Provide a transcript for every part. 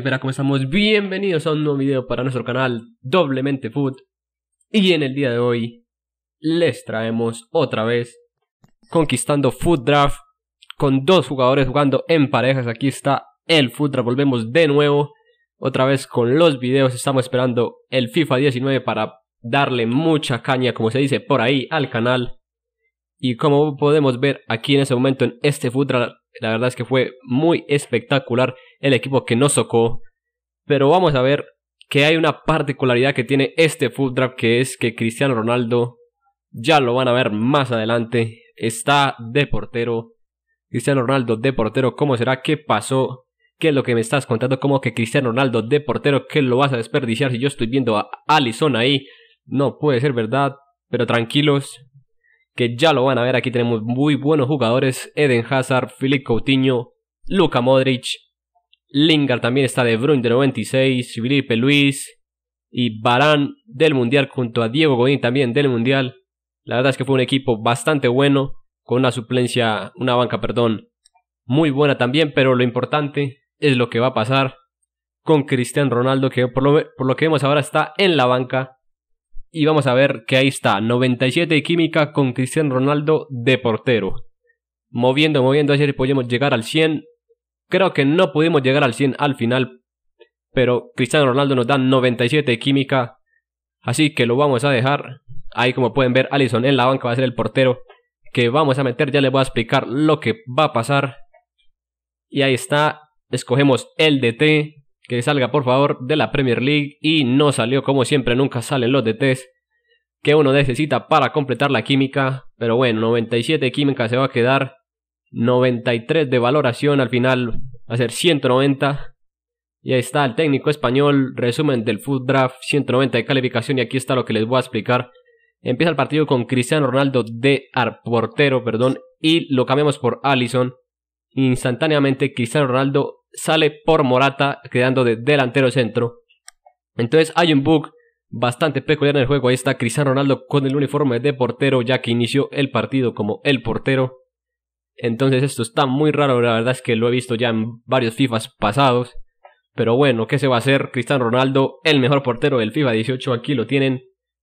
verá cómo estamos? Bienvenidos a un nuevo video para nuestro canal Doblemente Food Y en el día de hoy les traemos otra vez Conquistando Food Draft Con dos jugadores jugando en parejas Aquí está el Food Draft, volvemos de nuevo Otra vez con los videos, estamos esperando el FIFA 19 para darle mucha caña como se dice por ahí al canal y como podemos ver aquí en ese momento en este Food Draft la verdad es que fue muy espectacular el equipo que no socó. Pero vamos a ver que hay una particularidad que tiene este foot draft que es que Cristiano Ronaldo, ya lo van a ver más adelante, está de portero. Cristiano Ronaldo de portero, ¿cómo será? ¿Qué pasó? ¿Qué es lo que me estás contando? ¿Cómo que Cristiano Ronaldo de portero, ¿Qué lo vas a desperdiciar si yo estoy viendo a Alison ahí? No puede ser verdad, pero tranquilos, que ya lo van a ver. Aquí tenemos muy buenos jugadores: Eden Hazard, Philippe Coutinho, Luka Modric, Lingard también está De Bruyne de 96, Filipe Luis y Barán del Mundial junto a Diego Godín también del Mundial. La verdad es que fue un equipo bastante bueno, con una suplencia, una banca, perdón, muy buena también, pero lo importante es lo que va a pasar con Cristian Ronaldo, que por lo, que vemos ahora está en la banca. Y vamos a ver que ahí está, 97 de química con Cristian Ronaldo de portero moviendo, moviendo, Ayer podemos llegar al 100. Creo que no pudimos llegar al 100 al final, pero Cristiano Ronaldo nos da 97 química, así que lo vamos a dejar. Ahí como pueden ver, Allison en la banca va a ser el portero que vamos a meter. Ya les voy a explicar lo que va a pasar. Y ahí está, escogemos el DT, que salga por favor de la Premier League y no salió como siempre, nunca salen los DTs que uno necesita para completar la química, pero bueno, 97 de química se va a quedar 93 de valoración, al final va a ser 190. Y ahí está el técnico español, resumen del Food Draft, 190 de calificación y aquí está lo que les voy a explicar. Empieza el partido con Cristiano Ronaldo de portero, perdón, y lo cambiamos por Allison. Instantáneamente Cristiano Ronaldo sale por Morata, quedando de delantero centro. Entonces hay un bug bastante peculiar en el juego. Ahí está Cristiano Ronaldo con el uniforme de portero, ya que inició el partido como el portero. Entonces esto está muy raro, la verdad es que lo he visto ya en varios FIFAs pasados. Pero bueno, ¿qué se va a hacer? Cristiano Ronaldo, el mejor portero del FIFA 18, aquí lo tienen.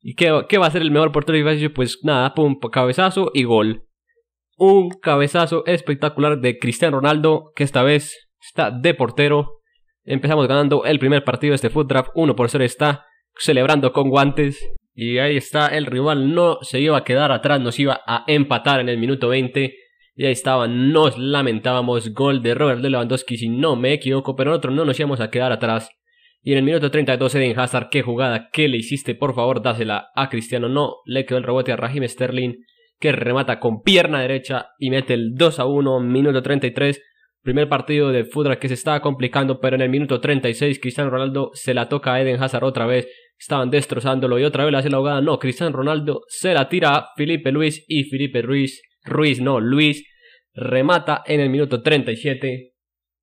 ¿Y qué, va a ser el mejor portero del FIFA 18? Pues nada, pum, cabezazo y gol. Un cabezazo espectacular de Cristiano Ronaldo, que esta vez está de portero. Empezamos ganando el primer partido de este Foot Draft, 1 por 0 está, celebrando con guantes. Y ahí está, el rival no se iba a quedar atrás, nos iba a empatar en el minuto 20 y ahí estaban, nos lamentábamos, gol de Robert Lewandowski, si no me equivoco, pero nosotros no nos íbamos a quedar atrás. Y en el minuto 32 Eden Hazard, qué jugada, qué le hiciste, por favor, dásela a Cristiano. No, le quedó el rebote a Raheem Sterling, que remata con pierna derecha y mete el 2 a 1, minuto 33. Primer partido de fútbol que se estaba complicando, pero en el minuto 36 Cristiano Ronaldo se la toca a Eden Hazard otra vez. Estaban destrozándolo y otra vez le hace la jugada. No, Cristiano Ronaldo se la tira a Felipe Luis y Felipe Ruiz Ruiz, no, Luis, remata en el minuto 37.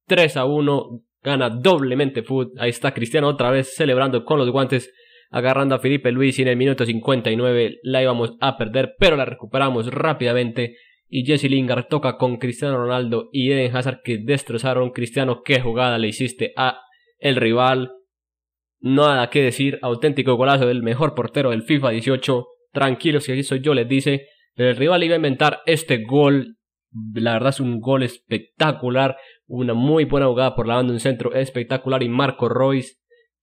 3 a 1, gana doblemente Food. Ahí está Cristiano otra vez celebrando con los guantes, agarrando a Felipe Luis y en el minuto 59 la íbamos a perder, pero la recuperamos rápidamente. Y Jesse Lingard toca con Cristiano Ronaldo y Eden Hazard que destrozaron. Cristiano, qué jugada le hiciste a el rival. Nada que decir, auténtico golazo del mejor portero del FIFA 18. Tranquilos que aquí soy yo, les dice. El rival iba a inventar este gol. La verdad es un gol espectacular. Una muy buena jugada por la banda, un centro espectacular. Y Marco Royce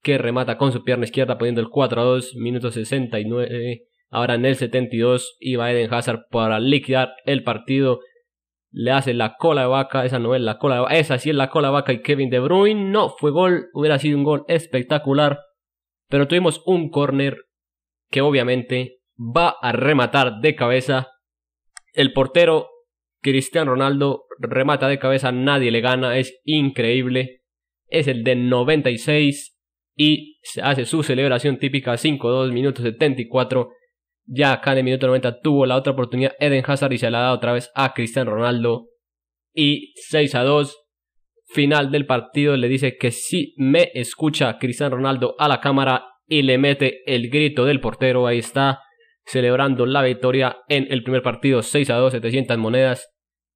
que remata con su pierna izquierda poniendo el 4 a 2, minuto 69. Ahora en el 72 iba Eden Hazard para liquidar el partido. Le hace la cola de vaca, esa no es la cola de vaca, esa sí es la cola de vaca y Kevin De Bruyne no fue gol, hubiera sido un gol espectacular. Pero tuvimos un corner que obviamente va a rematar de cabeza. El portero Cristian Ronaldo remata de cabeza, nadie le gana, es increíble. Es el de 96 y hace su celebración típica 5-2, minutos 74. Ya acá en el minuto 90 tuvo la otra oportunidad Eden Hazard y se la da otra vez a Cristian Ronaldo. Y 6 a 2, final del partido le dice que si me escucha Cristian Ronaldo a la cámara y le mete el grito del portero, ahí está celebrando la victoria en el primer partido 6 a 2, 700 monedas.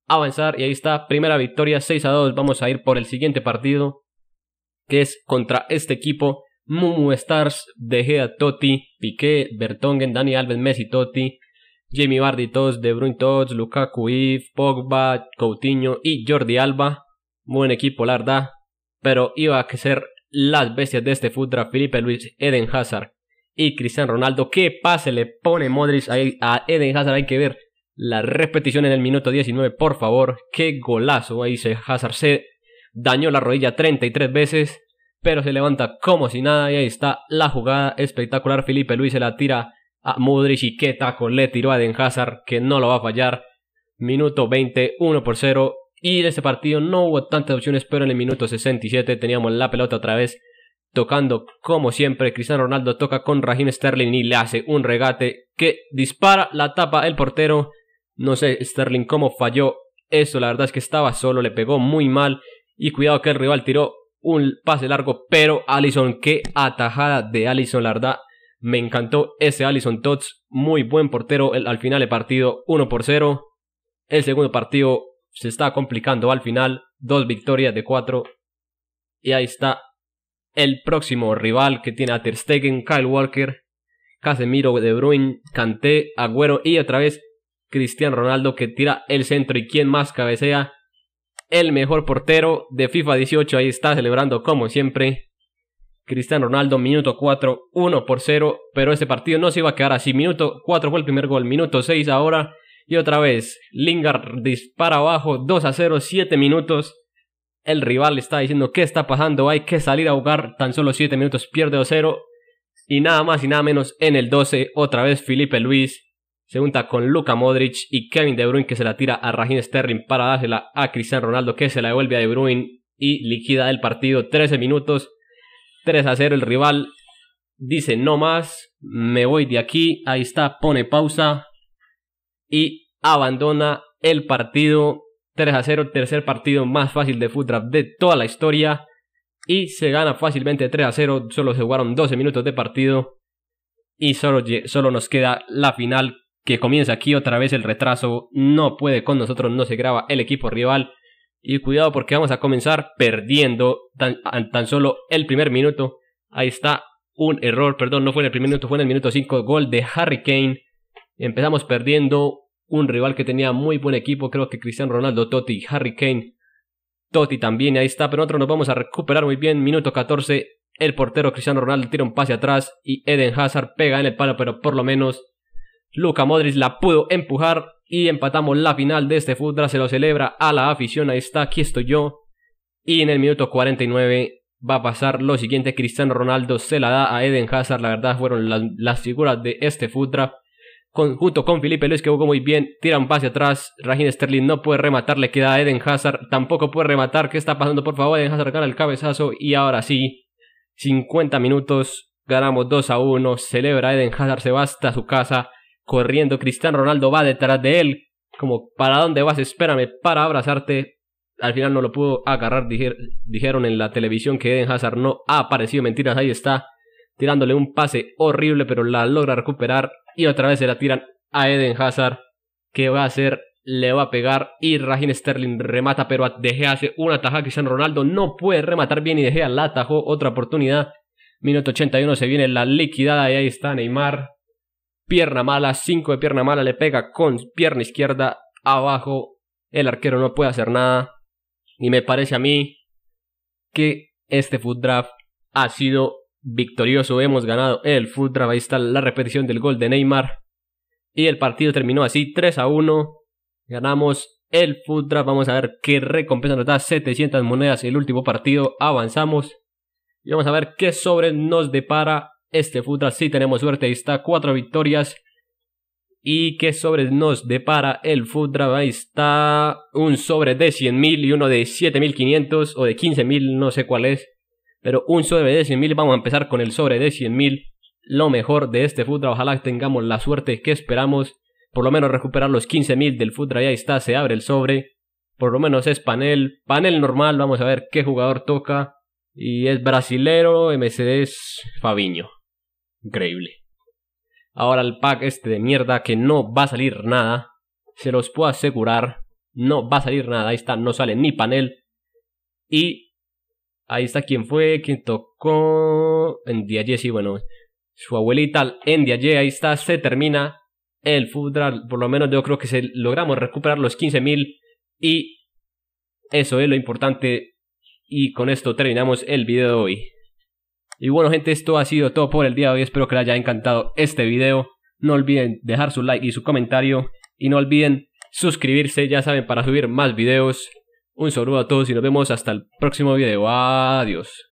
Avanzar y ahí está, primera victoria 6 a 2. Vamos a ir por el siguiente partido que es contra este equipo Mumu Stars, De Gea, Totti, Piqué, Bertongen, Dani Alves, Messi, Totti, Jamie Vardy, todos De Bruyne, Tots, Lukaku, Yves, Pogba, Coutinho y Jordi Alba. buen equipo, la verdad, pero iba a ser las bestias de este futra Felipe Luis, Eden Hazard, y Cristiano Ronaldo. ¿Qué pase le pone Modric a Eden Hazard? Hay que ver la repetición en el minuto 19, por favor. Qué golazo. Ahí se Hazard se dañó la rodilla 33 veces, pero se levanta como si nada. Y ahí está la jugada espectacular. Felipe Luis se la tira a Modric y qué taco le tiró a Eden Hazard, que no lo va a fallar. Minuto 20, 1 por 0. Y en este partido no hubo tantas opciones, pero en el minuto 67 teníamos la pelota otra vez tocando como siempre. Cristiano Ronaldo toca con Raheem Sterling y le hace un regate que dispara la tapa el portero. No sé Sterling cómo falló eso, la verdad es que estaba solo, le pegó muy mal y cuidado que el rival tiró un pase largo, pero Allison, qué atajada de Allison, la verdad. Me encantó ese Allison Tots, muy buen portero al final el partido 1 por 0. El segundo partido se está complicando al final, dos victorias de 4 y ahí está el próximo rival que tiene a Ter Stegen, Kyle Walker, Casemiro De Bruyne, Kanté, Agüero y otra vez Cristiano Ronaldo que tira el centro y quien más cabecea. El mejor portero de FIFA 18 ahí está celebrando como siempre. Cristiano Ronaldo, minuto 4, 1 por 0, pero este partido no se iba a quedar así. Minuto 4 fue el primer gol, minuto 6 ahora. Y otra vez, Lingard dispara abajo, 2 a 0, 7 minutos. El rival está diciendo qué está pasando, hay que salir a jugar. Tan solo 7 minutos, pierde 2-0. Y nada más y nada menos en el 12, otra vez Felipe Luis se junta con Luka Modric y Kevin De Bruyne que se la tira a Raheem Sterling para dársela a Cristiano Ronaldo que se la devuelve a De Bruyne y liquida el partido 13 minutos. 3 a 0 el rival dice no más, me voy de aquí, ahí está, pone pausa y abandona el partido 3 a 0, tercer partido más fácil de Foot de toda la historia. Y se gana fácilmente 3 a 0, solo se jugaron 12 minutos de partido. Y solo, nos queda la final que comienza aquí otra vez el retraso. No puede con nosotros, no se graba el equipo rival. Y cuidado porque vamos a comenzar perdiendo tan, tan solo el primer minuto. Ahí está un error, perdón, no fue en el primer minuto, fue en el minuto 5, gol de Harry Kane. Empezamos perdiendo un rival que tenía muy buen equipo, creo que Cristiano Ronaldo, Totti, Harry Kane, Totti también, ahí está, pero nosotros nos vamos a recuperar muy bien, minuto 14, el portero Cristiano Ronaldo tira un pase atrás y Eden Hazard pega en el palo, pero por lo menos Luca Modric la pudo empujar y empatamos la final de este fútbol, se lo celebra a la afición, ahí está, aquí estoy yo, y en el minuto 49 va a pasar lo siguiente, Cristiano Ronaldo se la da a Eden Hazard, la verdad fueron las, figuras de este fútbol junto con Felipe Luis que jugó muy bien, tira un pase atrás, Rajin Sterling no puede rematar, le queda a Eden Hazard, tampoco puede rematar, ¿qué está pasando? Por favor, Eden Hazard gana el cabezazo y ahora sí, 50 minutos, ganamos 2 a 1, celebra Eden Hazard, se va hasta su casa, corriendo, Cristiano Ronaldo va detrás de él, como, ¿para dónde vas? Espérame, para abrazarte. Al final no lo pudo agarrar, dijeron en la televisión que Eden Hazard no ha aparecido, mentiras, ahí está, tirándole un pase horrible, pero la logra recuperar y otra vez se la tiran a Eden Hazard, que va a hacer, le va a pegar. Y Rajin Sterling remata, pero De hace una taja. Cristiano Ronaldo no puede rematar bien y De al la atajó. Otra oportunidad. Minuto 81 se viene la liquidada y ahí está Neymar. Pierna mala, 5 de pierna mala, le pega con pierna izquierda abajo. El arquero no puede hacer nada. Y me parece a mí que este food draft ha sido victorioso hemos ganado el Draft. Ahí está la repetición del gol de Neymar. Y el partido terminó así, 3 a 1. Ganamos el draft, Vamos a ver qué recompensa nos da. 700 monedas el último partido. Avanzamos. Y vamos a ver qué sobre nos depara este draft. Si tenemos suerte, ahí está. 4 victorias. Y qué sobre nos depara el draft. Ahí está un sobre de 100.000 y uno de 7.500 o de 15.000, no sé cuál es. Pero un sobre de 100.000, vamos a empezar con el sobre de 100.000. Lo mejor de este Futra, ojalá tengamos la suerte que esperamos. Por lo menos recuperar los 15.000 del Futra, Ahí está, se abre el sobre. Por lo menos es panel, panel normal, vamos a ver qué jugador toca. Y es brasilero, MCD es Fabiño. Increíble. Ahora el pack este de mierda que no va a salir nada. Se los puedo asegurar. No va a salir nada. Ahí está, no sale ni panel. Y Ahí está quien fue, quien tocó. En Día, sí, bueno. Su abuelita en Diaye, ahí está, se termina el Fudral. Por lo menos yo creo que se logramos recuperar los 15.000 y eso es lo importante. Y con esto terminamos el video de hoy. Y bueno gente, esto ha sido todo por el día de hoy. Espero que les haya encantado este video. No olviden dejar su like y su comentario. Y no olviden suscribirse, ya saben, para subir más videos. Un saludo a todos y nos vemos hasta el próximo video. Adiós.